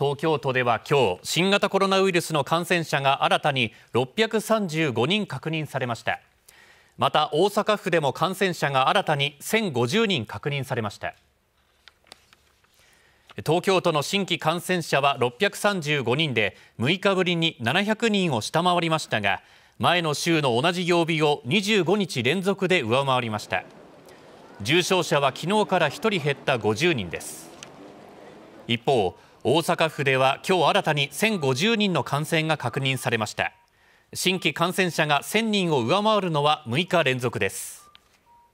東京都では今日新型コロナウイルスの感染者が新たに635人確認されましたまた大阪府でも感染者が新たに1050人確認されました東京都の新規感染者は635人で6日ぶりに700人を下回りましたが前の週の同じ曜日を25日連続で上回りました重症者は昨日から1人減った50人です一方大阪府では今日新たに1050人の感染が確認されました新規感染者が1000人を上回るのは6日連続です